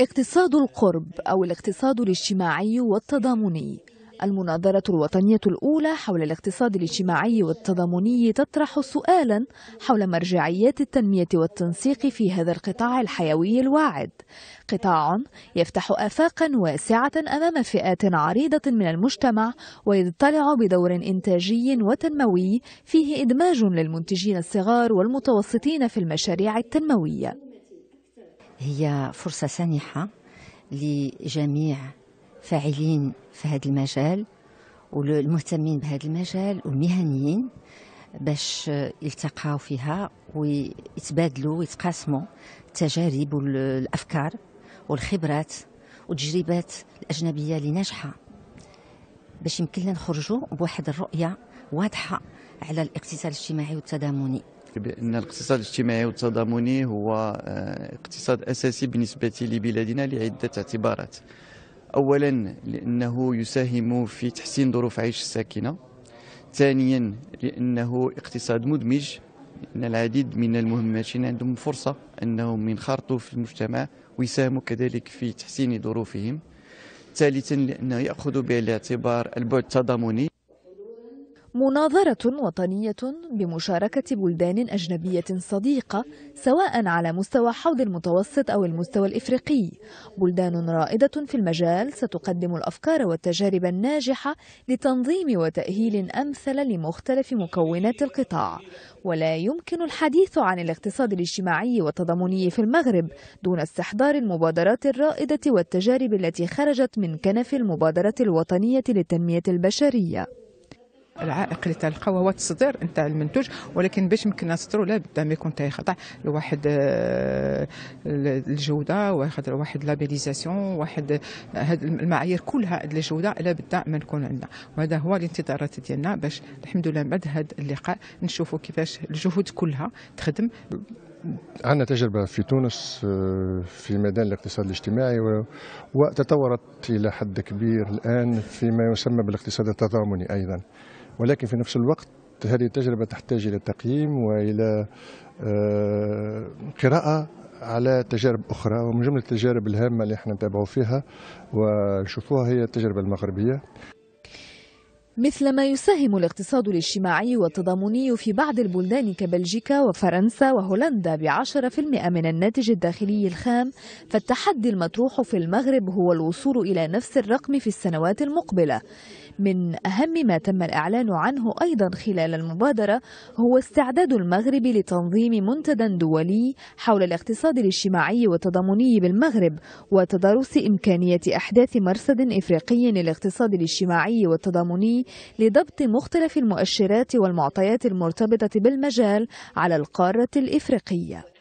اقتصاد القرب أو الاقتصاد الاجتماعي والتضامني المناظرة الوطنية الأولى حول الاقتصاد الاجتماعي والتضامني تطرح سؤالا حول مرجعيات التنمية والتنسيق في هذا القطاع الحيوي الواعد قطاع يفتح آفاقا واسعة أمام فئات عريضة من المجتمع ويضطلع بدور إنتاجي وتنموي فيه إدماج للمنتجين الصغار والمتوسطين في المشاريع التنموية هي فرصة سانحة لجميع فاعلين في هذا المجال والمهتمين بهذا المجال والمهنيين باش يلتقاو فيها ويتبادلوا ويتقاسموا التجارب والافكار والخبرات والتجربات الاجنبيه اللي ناجحه باش يمكن لنا نخرجوا بواحد الرؤيه واضحه على الاقتصاد الاجتماعي والتضامني بان الاقتصاد الاجتماعي والتضامني هو آه، اقتصاد اساسي بالنسبه لبلادنا لعده اعتبارات اولا لانه يساهم في تحسين ظروف عيش الساكنه ثانيا لانه اقتصاد مدمج ان العديد من المهمشين عندهم فرصه انهم ينخرطوا في المجتمع ويساهموا كذلك في تحسين ظروفهم ثالثا لانه ياخذ بالاعتبار البعد التضامني مناظرة وطنية بمشاركة بلدان أجنبية صديقة سواء على مستوى حوض المتوسط أو المستوى الإفريقي بلدان رائدة في المجال ستقدم الأفكار والتجارب الناجحة لتنظيم وتأهيل أمثل لمختلف مكونات القطاع ولا يمكن الحديث عن الاقتصاد الاجتماعي والتضامني في المغرب دون استحضار المبادرات الرائدة والتجارب التي خرجت من كنف المبادرة الوطنية للتنمية البشرية العائق اللي تاع هو التصدير نتاع المنتوج ولكن باش يمكن نصدروا لا بد ما يكون تيخضع لواحد آه، الجوده واحد واحد لابيليزاسيون واحد هاد المعايير كلها الجوده لا بد ما نكون عندنا وهذا هو الانتظارات ديالنا باش الحمد لله بعد هذا اللقاء نشوفوا كيفاش الجهود كلها تخدم عندنا تجربة في تونس آه، في ميدان الاقتصاد الاجتماعي وتطورت إلى حد كبير الآن فيما يسمى بالاقتصاد التضامني أيضا ولكن في نفس الوقت هذه التجربة تحتاج إلى تقييم وإلى آه، قراءة على تجارب أخرى ومن جملة التجارب الهامة اللي احنا نتابعوا فيها ونشوفوها هي التجربة المغربية مثلما يساهم الاقتصاد الاجتماعي والتضامني في بعض البلدان كبلجيكا وفرنسا وهولندا بعشرة في المئة من الناتج الداخلي الخام فالتحدي المطروح في المغرب هو الوصول إلى نفس الرقم في السنوات المقبلة من أهم ما تم الإعلان عنه أيضا خلال المبادرة هو استعداد المغرب لتنظيم منتدى دولي حول الاقتصاد الاجتماعي والتضامني بالمغرب وتدارس إمكانية أحداث مرصد إفريقي للاقتصاد الاجتماعي والتضامني لضبط مختلف المؤشرات والمعطيات المرتبطة بالمجال على القارة الإفريقية